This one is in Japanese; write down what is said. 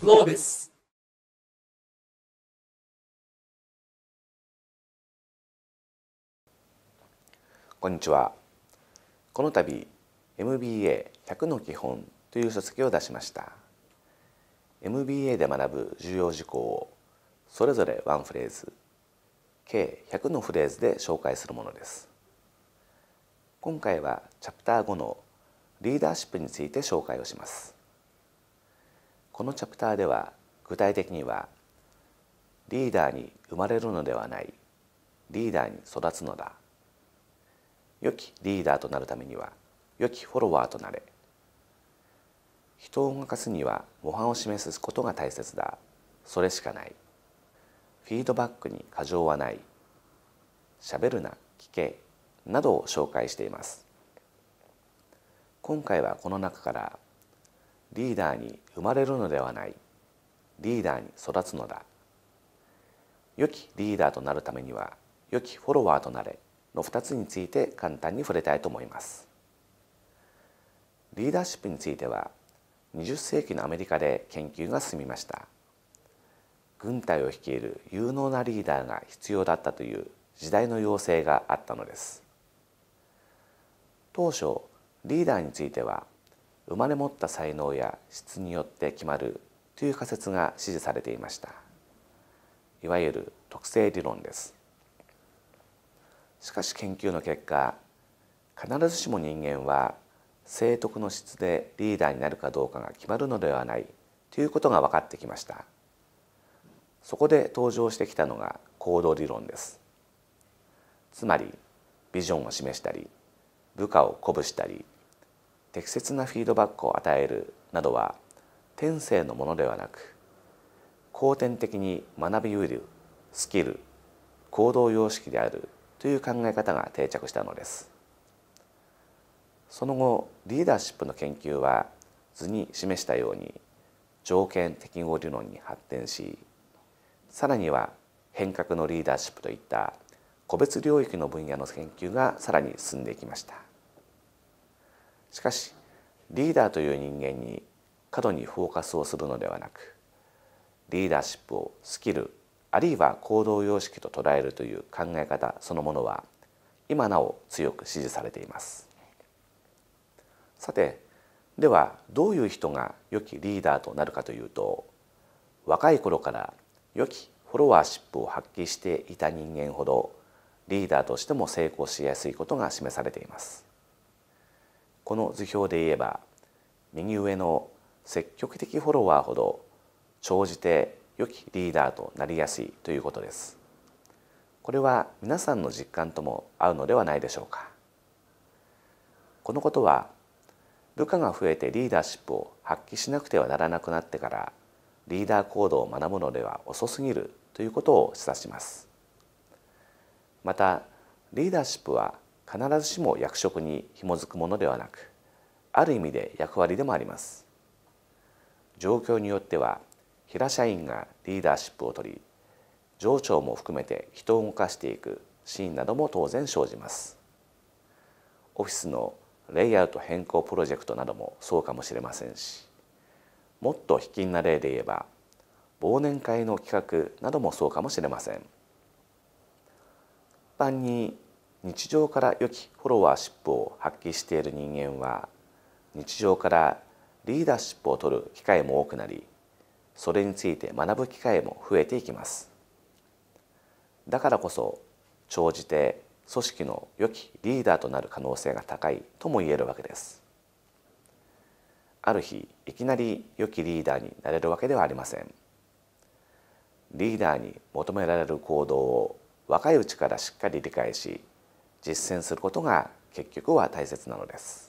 Globis. こんにちは。この度 MBA100 の基本という書籍を出しました。MBA で学ぶ重要事項をそれぞれワンフレーズ計100のフレーズで紹介するものです。今回はチャプター5のリーダーシップについて紹介をします。このチャプターでは具体的にはリーダーに生まれるのではないリーダーに育つのだ良きリーダーとなるためには良きフォロワーとなれ人を動かすには模範を示すことが大切だそれしかないフィードバックに過剰はないしゃべるな聞けなどを紹介しています今回はこの中からリーダーに生まれるのではないリーダーに育つのだ良きリーダーとなるためには良きフォロワーとなれの2つについて簡単に触れたいと思いますリーダーシップについては20世紀のアメリカで研究が進みました軍隊を率いる有能なリーダーが必要だったという時代の要請があったのです当初リーダーについては生まれ持った才能や質によって決まるという仮説が支持されていましたいわゆる特性理論ですしかし研究の結果必ずしも人間は聖徳の質でリーダーになるかどうかが決まるのではないということが分かってきましたそこで登場してきたのが行動理論ですつまりビジョンを示したり部下を鼓舞したり適切なフィードバックを与えるなどは天性のものではなく後天的に学びうるスキル行動様式であるという考え方が定着したのですその後リーダーシップの研究は図に示したように条件適合理論に発展しさらには変革のリーダーシップといった個別領域の分野の研究がさらに進んでいきました。しかしリーダーという人間に過度にフォーカスをするのではなくリーダーシップをスキルあるいは行動様式と捉えるという考え方そのものは今なお強く支持されていますさてではどういう人が良きリーダーとなるかというと若い頃から良きフォロワーシップを発揮していた人間ほどリーダーとしても成功しやすいことが示されていますこの図表で言えば右上の積極的フォロワーほど長じて良きリーダーとなりやすいということですこれは皆さんの実感とも合うのではないでしょうかこのことは部下が増えてリーダーシップを発揮しなくてはならなくなってからリーダー行動を学ぶのでは遅すぎるということを示唆しますまたリーダーシップは必ずしも役職に紐づくものではなくある意味で役割でもあります状況によっては平社員がリーダーシップを取り上長も含めて人を動かしていくシーンなども当然生じますオフィスのレイアウト変更プロジェクトなどもそうかもしれませんしもっと卑近な例で言えば忘年会の企画などもそうかもしれません一般に日常から良きフォロワーシップを発揮している人間は日常からリーダーシップを取る機会も多くなりそれについて学ぶ機会も増えていきますだからこそ長じて組織の良きリーダーとなる可能性が高いとも言えるわけですある日いきなり良きリーダーになれるわけではありませんリーダーに求められる行動を若いうちからしっかり理解し実践することが結局は大切なのです。